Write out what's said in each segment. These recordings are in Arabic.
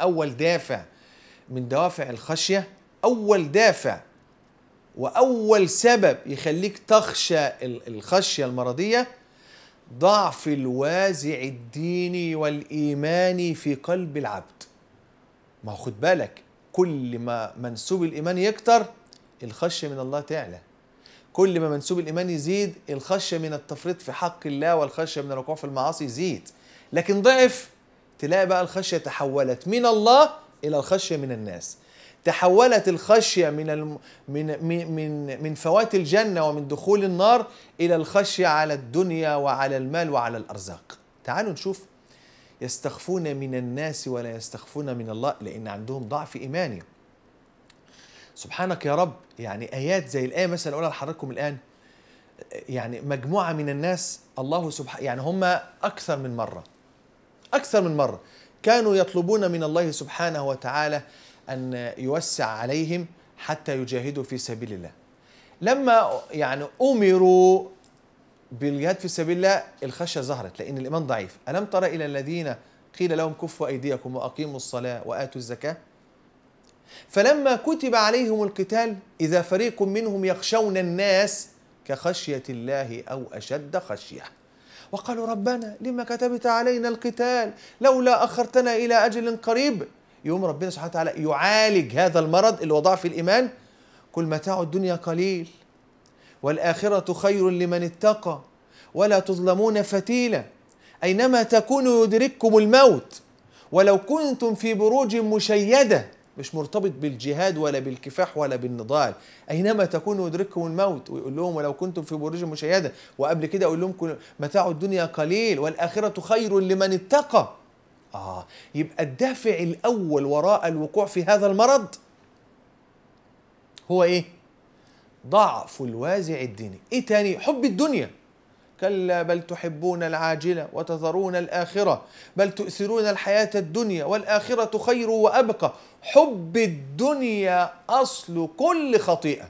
اول دافع من دوافع الخشيه اول دافع واول سبب يخليك تخشى الخشيه المرضيه ضعف الوازع الديني والايماني في قلب العبد ما هو خد بالك كل ما منسوب الايمان يكتر الخشيه من الله تعلى كل ما منسوب الايمان يزيد الخشيه من التفريط في حق الله والخشيه من الوقوع في المعاصي يزيد لكن ضعف تلاقي بقى الخشية تحولت من الله إلى الخشية من الناس تحولت الخشية من الم... من من من فوات الجنة ومن دخول النار إلى الخشية على الدنيا وعلى المال وعلى الأرزاق تعالوا نشوف يستخفون من الناس ولا يستخفون من الله لأن عندهم ضعف إيماني سبحانك يا رب يعني آيات زي الآية مثلا أقولها لحضراتكم الآن يعني مجموعة من الناس الله سبحانه يعني هم أكثر من مرة أكثر من مرة كانوا يطلبون من الله سبحانه وتعالى أن يوسع عليهم حتى يجاهدوا في سبيل الله لما يعني أمروا بالجهاد في سبيل الله الخشية ظهرت لأن الإيمان ضعيف ألم ترى إلى الذين قيل لهم كفوا أيديكم وأقيموا الصلاة وآتوا الزكاة فلما كتب عليهم القتال إذا فريق منهم يخشون الناس كخشية الله أو أشد خشية وقالوا ربنا لما كتبت علينا القتال لولا أخرتنا إلى أجل قريب يوم ربنا سبحانه وتعالى يعالج هذا المرض اللي وضع في الإيمان كل متاع الدنيا قليل والآخرة خير لمن اتقى ولا تظلمون فتيلا أينما تكونوا يدرككم الموت ولو كنتم في بروج مشيده مش مرتبط بالجهاد ولا بالكفاح ولا بالنضال اينما تكونوا يدرككم الموت ويقول لهم ولو كنتم في برج مشيده وقبل كده اقول لهم متاع الدنيا قليل والاخره خير لمن اتقى اه يبقى الدافع الاول وراء الوقوع في هذا المرض هو ايه ضعف الوازع الديني ايه تاني حب الدنيا كلا بل تحبون العاجلة وتذرون الآخرة بل تؤثرون الحياة الدنيا والآخرة خير وأبقى حب الدنيا أصل كل خطيئة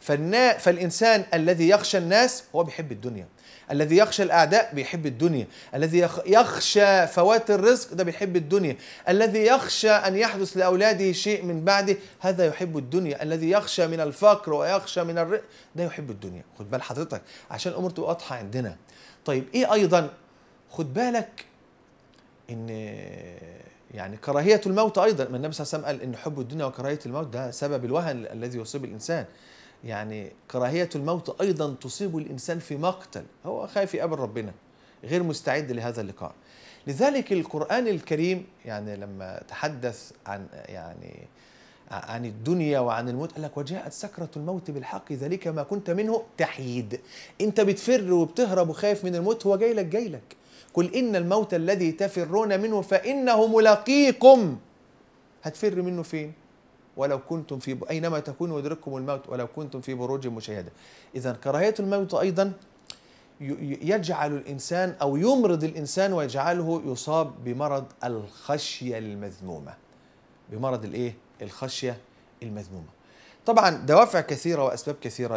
فالنا فالإنسان الذي يخشى الناس هو بيحب الدنيا الذي يخشى الأعداء بيحب الدنيا الذي يخشى فوات الرزق ده بيحب الدنيا الذي يخشى أن يحدث لأولاده شيء من بعده هذا يحب الدنيا الذي يخشى من الفقر ويخشى من الرزق ده يحب الدنيا خد بال حضرتك عشان الأمور تبقى واضحة عندنا طيب إيه أيضا خد بالك إن يعني كراهية الموت أيضا ما النبي صلى الله عليه وسلم قال إن حب الدنيا وكراهية الموت ده سبب الوهن الذي يصيب الإنسان يعني كراهية الموت أيضا تصيب الإنسان في مقتل هو خايف يقابل ربنا غير مستعد لهذا اللقاء لذلك القرآن الكريم يعني لما تحدث عن يعني عن الدنيا وعن الموت قال لك وجاءت سكرة الموت بالحق ذلك ما كنت منه تحيد انت بتفر وبتهرب وخايف من الموت هو جاي لك جاي لك قل إن الموت الذي تفرون منه فإنه ملاقيكم هتفر منه فين ولو كنتم في أينما تكونوا يدرككم الموت ولو كنتم في بروج مشيدة إذا كراهية الموت أيضا يجعل الإنسان أو يمرض الإنسان ويجعله يصاب بمرض الخشية المذمومة بمرض الإيه؟ الخشية المذمومة طبعا دوافع كثيرة وأسباب كثيرة